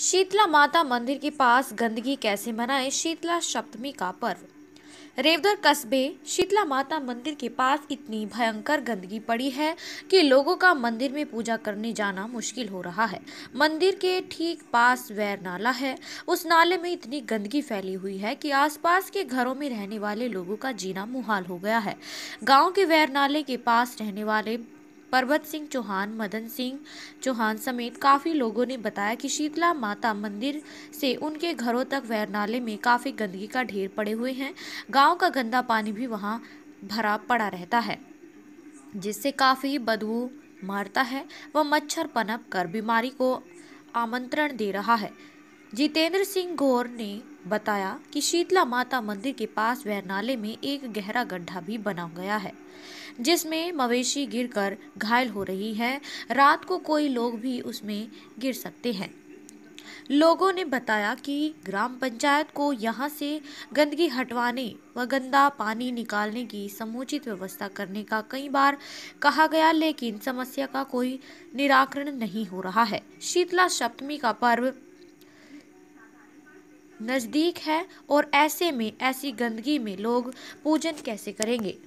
शीतला माता मंदिर के पास गंदगी कैसे मनाएं शीतला सप्तमी का पर्व रेवदर कस्बे शीतला माता मंदिर के पास इतनी भयंकर गंदगी पड़ी है कि लोगों का मंदिर में पूजा करने जाना मुश्किल हो रहा है मंदिर के ठीक पास वैर नाला है उस नाले में इतनी गंदगी फैली हुई है कि आसपास के घरों में रहने वाले लोगों का जीना मुहाल हो गया है गांव के वैर नाले के पास रहने वाले परबत सिंह चौहान मदन सिंह चौहान समेत काफ़ी लोगों ने बताया कि शीतला माता मंदिर से उनके घरों तक वैरनाले में काफ़ी गंदगी का ढेर पड़े हुए हैं गांव का गंदा पानी भी वहां भरा पड़ा रहता है जिससे काफ़ी बदबू मारता है व मच्छर पनप कर बीमारी को आमंत्रण दे रहा है जितेंद्र सिंह गौर ने बताया कि शीतला माता मंदिर के पास वह नाले में एक गहरा गड्ढा भी बना गया है जिसमें मवेशी गिरकर घायल हो रही है रात को कोई लोग भी उसमें गिर सकते हैं लोगों ने बताया कि ग्राम पंचायत को यहां से गंदगी हटवाने व गंदा पानी निकालने की समुचित व्यवस्था करने का कई बार कहा गया लेकिन समस्या का कोई निराकरण नहीं हो रहा है शीतला सप्तमी का पर्व नज़दीक है और ऐसे में ऐसी गंदगी में लोग पूजन कैसे करेंगे